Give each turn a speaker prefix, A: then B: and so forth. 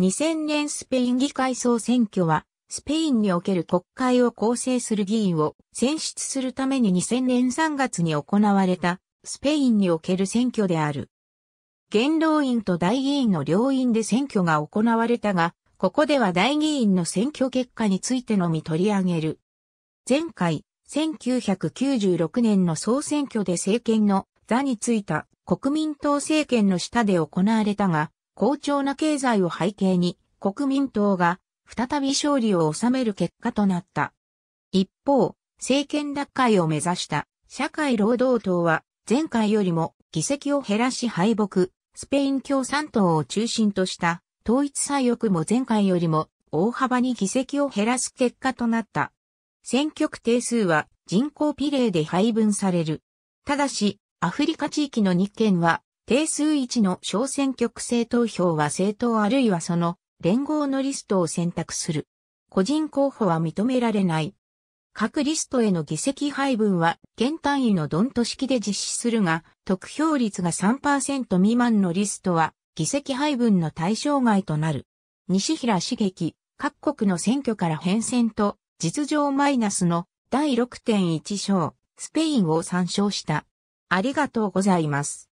A: 2000年スペイン議会総選挙は、スペインにおける国会を構成する議員を選出するために2000年3月に行われた、スペインにおける選挙である。元老院と大議員の両院で選挙が行われたが、ここでは大議員の選挙結果についてのみ取り上げる。前回、1996年の総選挙で政権の座についた国民党政権の下で行われたが、好調な経済を背景に国民党が再び勝利を収める結果となった。一方、政権奪回を目指した社会労働党は前回よりも議席を減らし敗北、スペイン共産党を中心とした統一左翼も前回よりも大幅に議席を減らす結果となった。選挙区定数は人口比例で配分される。ただし、アフリカ地域の2県は定数1の小選挙区制投票は政党あるいはその連合のリストを選択する。個人候補は認められない。各リストへの議席配分は、県単位のドント式で実施するが、得票率が3%未満のリストは、議席配分の対象外となる。西平茂樹、各国の選挙から変遷と、実情マイナスの第6.1章、スペインを参照した。ありがとうございます。